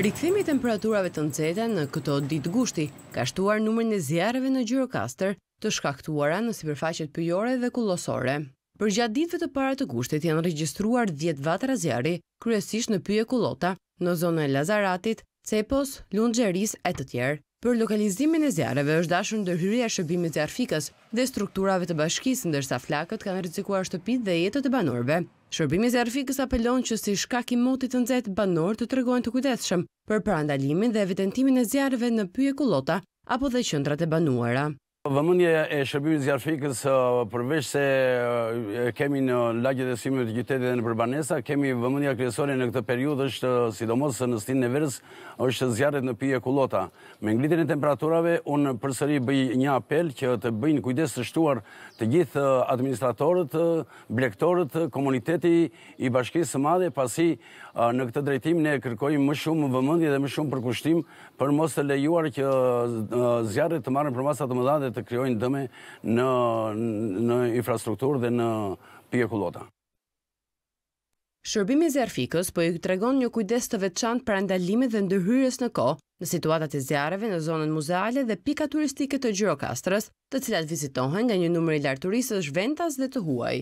Rikthimi i temperaturave të nxehta në këto ditë gushti ka shtuar numrin e zjarreve në Gjirokastër, të shkaktuara në sipërfaqet pyjore dhe kullosore. gjatë ditëve të para të gushtit janë regjistruar 10 vatra zjarri, kryesisht në pyje kullota, në zonën e Lazaratit, Cepos, Lungjeris e të tjerë. Për lokalizimin e zjarreve është dashur ndërhyrja e shërbimit zjarfikës dhe strukturave të bashkisë, ndërsa flakët kanë rrezikuar shtëpitë dhe jetët e banorëve. Shërbimi i Zjarfikës apelon që si shkak i motit të nxehtë banorët të tregojnë të kujdesshëm për parandalimin dhe evidentimin e zjarreve në pyje kullota apo dhe qendrat e banuara. Vëmëndje e shërbimit zjarëfikës uh, përveç se uh, kemi në lagjët e simë të gjithetit e në përbanesa, kemi vëmëndja kryesore në këtë periud është, uh, sidomos në stinë në vërës, është zjarët në pije kulota. Me nglitin e temperaturave, unë përsëri bëj një apel që të bëjnë kujdes të shtuar të gjithë administratorët, blektorët, komuniteti i bashkisë madhe, pasi në këtë drejtim ne kërkojmë më shumë vëmëndje dhe më shumë përkushtim për mos të lejuar që zjarët të marën për masat të mëdhade të kryojnë dëme në, në infrastrukturë dhe në pje kulota. Shërbimi zjarëfikës po i të regon një kujdes të veçant për andalimi dhe ndërhyrës në ko në situatat e zjarëve në zonën muzeale dhe pika turistike të Gjirokastrës, të cilat vizitohen nga një numëri lartë turistës shventas dhe të huaj.